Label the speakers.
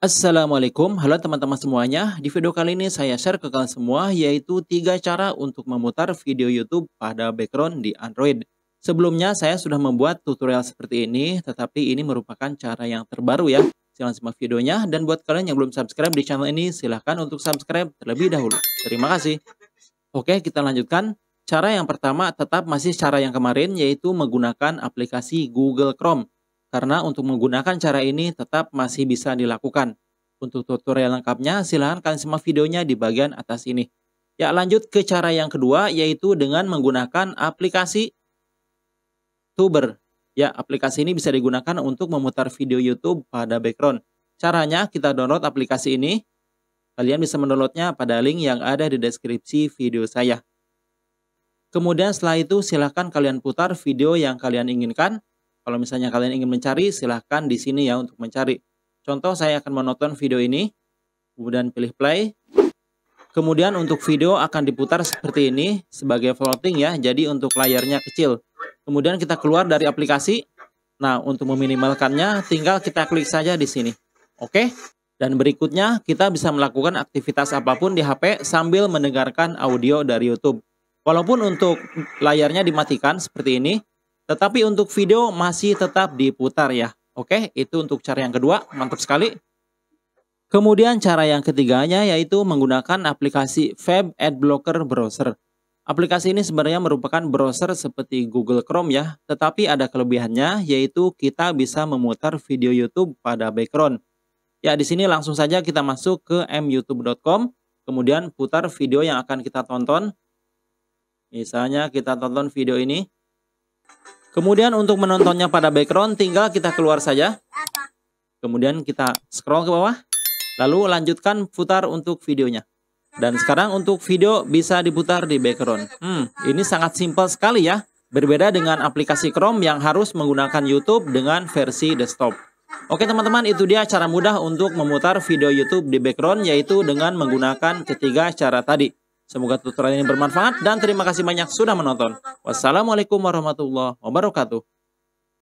Speaker 1: Assalamualaikum, halo teman-teman semuanya. Di video kali ini saya share ke kalian semua yaitu tiga cara untuk memutar video YouTube pada background di Android. Sebelumnya saya sudah membuat tutorial seperti ini, tetapi ini merupakan cara yang terbaru ya. Silahkan simak videonya dan buat kalian yang belum subscribe di channel ini silahkan untuk subscribe terlebih dahulu. Terima kasih. Oke, kita lanjutkan. Cara yang pertama tetap masih cara yang kemarin yaitu menggunakan aplikasi Google Chrome. Karena untuk menggunakan cara ini tetap masih bisa dilakukan. Untuk tutorial lengkapnya, silahkan kalian simak videonya di bagian atas ini. Ya lanjut ke cara yang kedua, yaitu dengan menggunakan aplikasi Tuber. Ya, aplikasi ini bisa digunakan untuk memutar video YouTube pada background. Caranya kita download aplikasi ini. Kalian bisa mendownloadnya pada link yang ada di deskripsi video saya. Kemudian setelah itu silahkan kalian putar video yang kalian inginkan kalau misalnya kalian ingin mencari, silahkan di sini ya untuk mencari. Contoh saya akan menonton video ini, kemudian pilih play. Kemudian untuk video akan diputar seperti ini sebagai floating ya, jadi untuk layarnya kecil. Kemudian kita keluar dari aplikasi. Nah, untuk meminimalkannya tinggal kita klik saja di sini. Oke? Dan berikutnya kita bisa melakukan aktivitas apapun di HP sambil mendengarkan audio dari YouTube. Walaupun untuk layarnya dimatikan seperti ini, tetapi untuk video masih tetap diputar ya. Oke, itu untuk cara yang kedua, mantap sekali. Kemudian cara yang ketiganya yaitu menggunakan aplikasi Fab Adblocker Browser. Aplikasi ini sebenarnya merupakan browser seperti Google Chrome ya, tetapi ada kelebihannya yaitu kita bisa memutar video YouTube pada background. Ya, di sini langsung saja kita masuk ke myoutube.com, kemudian putar video yang akan kita tonton. Misalnya kita tonton video ini. Kemudian untuk menontonnya pada background tinggal kita keluar saja. Kemudian kita scroll ke bawah. Lalu lanjutkan putar untuk videonya. Dan sekarang untuk video bisa diputar di background. Hmm, ini sangat simpel sekali ya. Berbeda dengan aplikasi Chrome yang harus menggunakan YouTube dengan versi desktop. Oke teman-teman, itu dia cara mudah untuk memutar video YouTube di background yaitu dengan menggunakan ketiga cara tadi. Semoga tutorial ini bermanfaat dan terima kasih banyak sudah menonton. Wassalamualaikum warahmatullahi wabarakatuh.